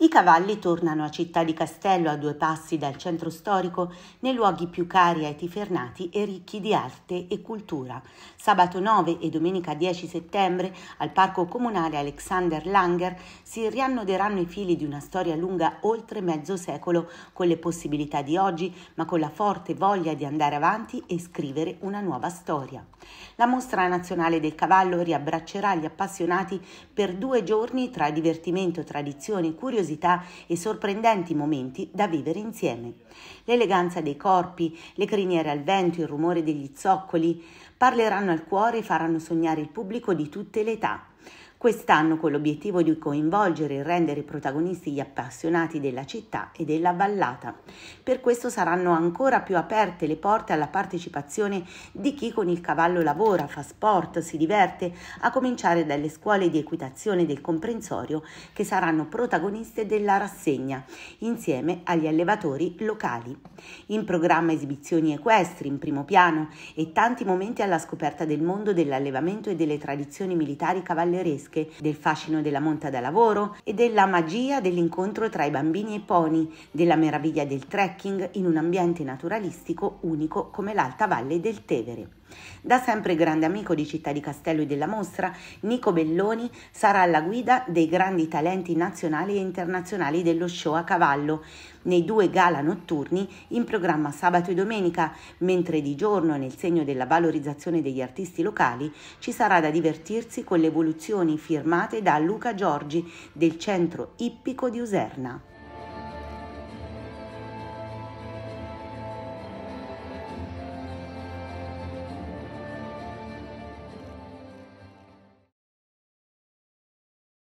i cavalli tornano a Città di Castello a due passi dal centro storico, nei luoghi più cari ai tifernati e ricchi di arte e cultura. Sabato 9 e domenica 10 settembre al Parco Comunale Alexander Langer si riannoderanno i fili di una storia lunga oltre mezzo secolo, con le possibilità di oggi, ma con la forte voglia di andare avanti e scrivere una nuova storia. La Mostra Nazionale del Cavallo riabbraccerà gli appassionati per due giorni tra divertimento, tradizione, curiosità graziosità e sorprendenti momenti da vivere insieme. L'eleganza dei corpi, le criniere al vento, il rumore degli zoccoli, parleranno al cuore e faranno sognare il pubblico di tutte le età quest'anno con l'obiettivo di coinvolgere e rendere protagonisti gli appassionati della città e della vallata. Per questo saranno ancora più aperte le porte alla partecipazione di chi con il cavallo lavora, fa sport, si diverte, a cominciare dalle scuole di equitazione del comprensorio che saranno protagoniste della rassegna, insieme agli allevatori locali. In programma esibizioni equestri in primo piano e tanti momenti alla scoperta del mondo dell'allevamento e delle tradizioni militari cavalleresche pazzesche, del fascino della monta da lavoro e della magia dell'incontro tra i bambini e i pony, della meraviglia del trekking in un ambiente naturalistico unico come l'Alta Valle del Tevere. Da sempre grande amico di Città di Castello e della mostra, Nico Belloni sarà alla guida dei grandi talenti nazionali e internazionali dello show a cavallo, nei due gala notturni in programma sabato e domenica, mentre di giorno, nel segno della valorizzazione degli artisti locali, ci sarà da divertirsi con le evoluzioni firmate da Luca Giorgi del centro ippico di Userna.